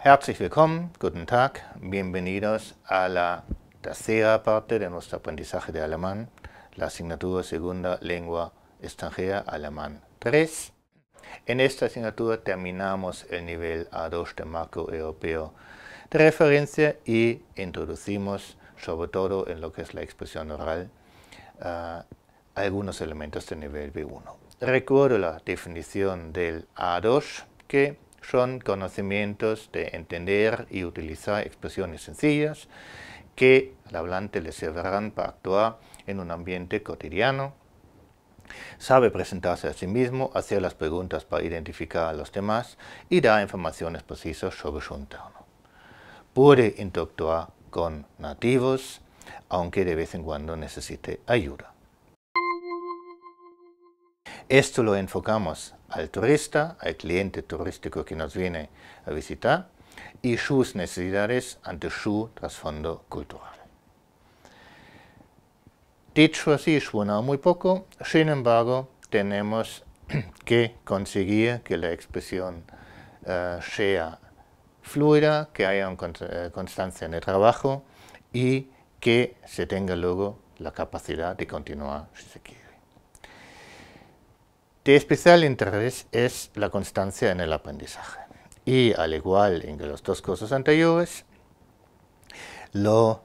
Herzlich willkommen, guten Tag, bienvenidos a la tercera parte de nuestro aprendizaje de alemán, la asignatura segunda lengua extranjera alemán 3. En esta asignatura terminamos el nivel A2 de marco europeo de referencia y introducimos, sobre todo en lo que es la expresión oral, ah, algunos elementos del nivel B1. Recuerdo la definición del A2 que son conocimientos de entender y utilizar expresiones sencillas que al hablante le servirán para actuar en un ambiente cotidiano. Sabe presentarse a sí mismo, hacer las preguntas para identificar a los demás y dar informaciones precisas sobre su entorno. Puede interactuar con nativos, aunque de vez en cuando necesite ayuda. Esto lo enfocamos al turista, al cliente turístico que nos viene a visitar y sus necesidades ante su trasfondo cultural. Dicho así, suena muy poco, sin embargo, tenemos que conseguir que la expresión eh, sea fluida, que haya una eh, constancia en el trabajo y que se tenga luego la capacidad de continuar si se quiere. De especial interés es la constancia en el aprendizaje. Y al igual en que los dos cursos anteriores, lo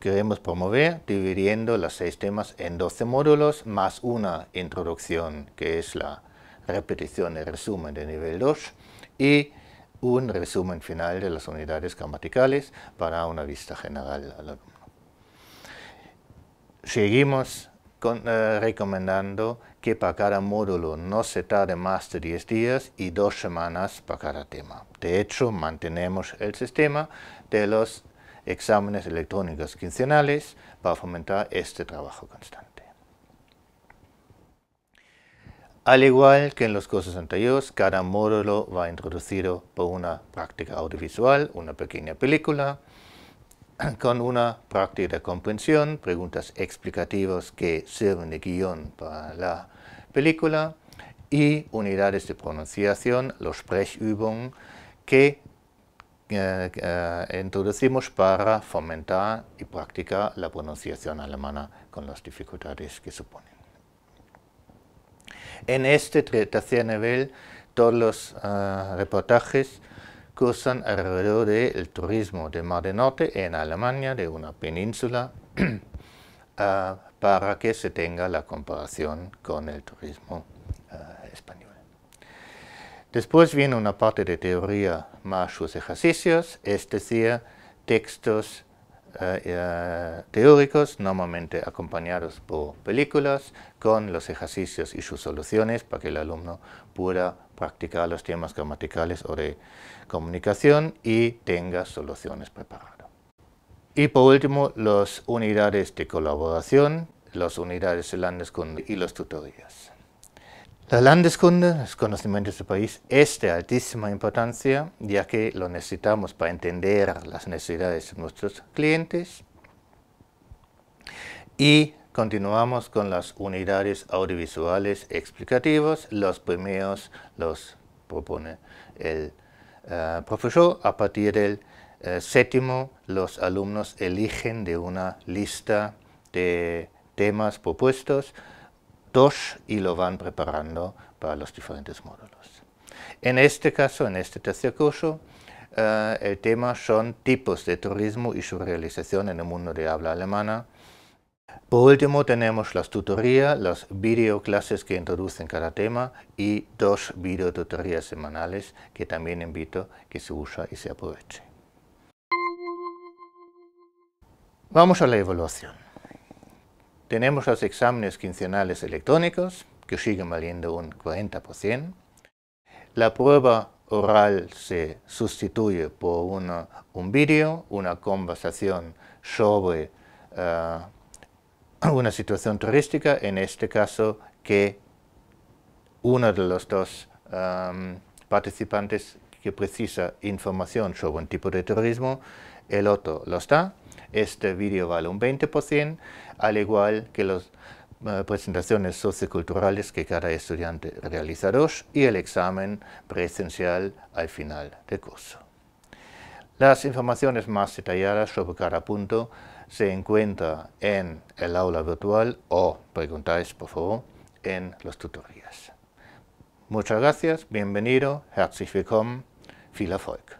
queremos promover dividiendo los seis temas en 12 módulos más una introducción que es la repetición y resumen de nivel 2 y un resumen final de las unidades gramaticales para una vista general al alumno. Seguimos eh, recomendando que para cada módulo no se tarde más de 10 días y dos semanas para cada tema. De hecho, mantenemos el sistema de los exámenes electrónicos quincenales para fomentar este trabajo constante. Al igual que en los cursos anteriores, cada módulo va introducido por una práctica audiovisual, una pequeña película, con una práctica de comprensión, preguntas explicativas que sirven de guión para la película y unidades de pronunciación, los Sprechübungen, que eh, eh, introducimos para fomentar y practicar la pronunciación alemana con las dificultades que suponen. En este tercer nivel, todos los eh, reportajes cursan alrededor del turismo de Mar del Norte en Alemania, de una península, ah, para que se tenga la comparación con el turismo ah, español. Después viene una parte de teoría más sus ejercicios, es decir, textos eh, eh, teóricos, normalmente acompañados por películas, con los ejercicios y sus soluciones para que el alumno pueda practicar los temas gramaticales o de comunicación y tenga soluciones preparadas. Y por último, las unidades de colaboración, las unidades de y los tutorías. La Landeskunde, conocimiento conocimientos del país, es de altísima importancia, ya que lo necesitamos para entender las necesidades de nuestros clientes. Y continuamos con las unidades audiovisuales explicativas. Los primeros los propone el eh, profesor. A partir del eh, séptimo, los alumnos eligen de una lista de temas propuestos dos y lo van preparando para los diferentes módulos. En este caso, en este tercer curso, eh, el tema son tipos de turismo y su realización en el mundo de habla alemana. Por último, tenemos las tutorías, las videoclases que introducen cada tema y dos videotutorías semanales que también invito que se usa y se aproveche. Vamos a la evaluación. Tenemos los exámenes quincenales electrónicos, que siguen valiendo un 40%. La prueba oral se sustituye por un vídeo, una conversación sobre eh, una situación turística, en este caso que uno de los dos eh, participantes que precisa información sobre un tipo de turismo el otro lo está. Este vídeo vale un 20%, al igual que las eh, presentaciones socioculturales que cada estudiante realizará y el examen presencial al final del curso. Las informaciones más detalladas sobre cada punto se encuentran en el aula virtual o preguntáis, por favor, en los tutorías. Muchas gracias, bienvenido, herzlich willkommen, viel Erfolg.